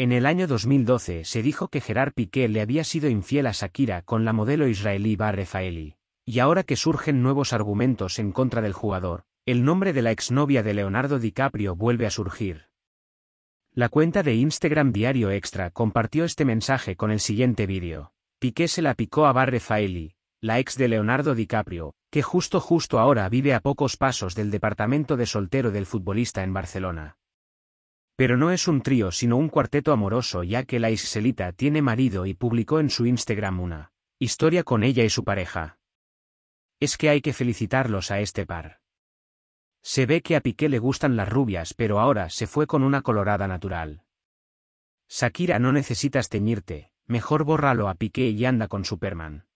En el año 2012 se dijo que Gerard Piqué le había sido infiel a Shakira con la modelo israelí Bar Refaeli. Y ahora que surgen nuevos argumentos en contra del jugador, el nombre de la exnovia de Leonardo DiCaprio vuelve a surgir. La cuenta de Instagram Diario Extra compartió este mensaje con el siguiente vídeo. Piqué se la picó a Barre Refaeli, la ex de Leonardo DiCaprio, que justo justo ahora vive a pocos pasos del departamento de soltero del futbolista en Barcelona. Pero no es un trío sino un cuarteto amoroso ya que la Iselita tiene marido y publicó en su Instagram una historia con ella y su pareja. Es que hay que felicitarlos a este par. Se ve que a Piqué le gustan las rubias pero ahora se fue con una colorada natural. Shakira no necesitas teñirte, mejor bórralo a Piqué y anda con Superman.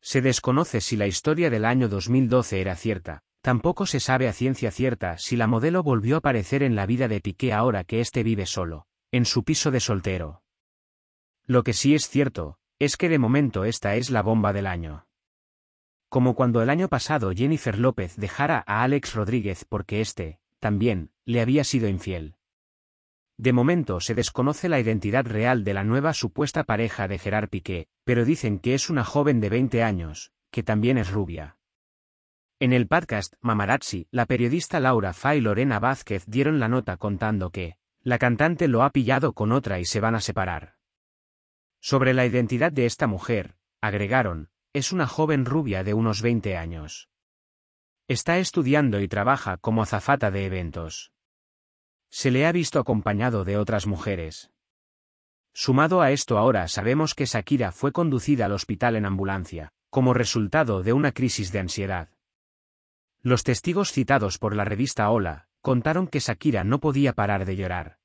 Se desconoce si la historia del año 2012 era cierta, Tampoco se sabe a ciencia cierta si la modelo volvió a aparecer en la vida de Piqué ahora que éste vive solo, en su piso de soltero. Lo que sí es cierto, es que de momento esta es la bomba del año. Como cuando el año pasado Jennifer López dejara a Alex Rodríguez porque éste, también, le había sido infiel. De momento se desconoce la identidad real de la nueva supuesta pareja de Gerard Piqué, pero dicen que es una joven de 20 años, que también es rubia. En el podcast Mamarazzi, la periodista Laura fay y Lorena Vázquez dieron la nota contando que, la cantante lo ha pillado con otra y se van a separar. Sobre la identidad de esta mujer, agregaron, es una joven rubia de unos 20 años. Está estudiando y trabaja como azafata de eventos. Se le ha visto acompañado de otras mujeres. Sumado a esto ahora sabemos que Shakira fue conducida al hospital en ambulancia, como resultado de una crisis de ansiedad. Los testigos citados por la revista Hola contaron que Shakira no podía parar de llorar.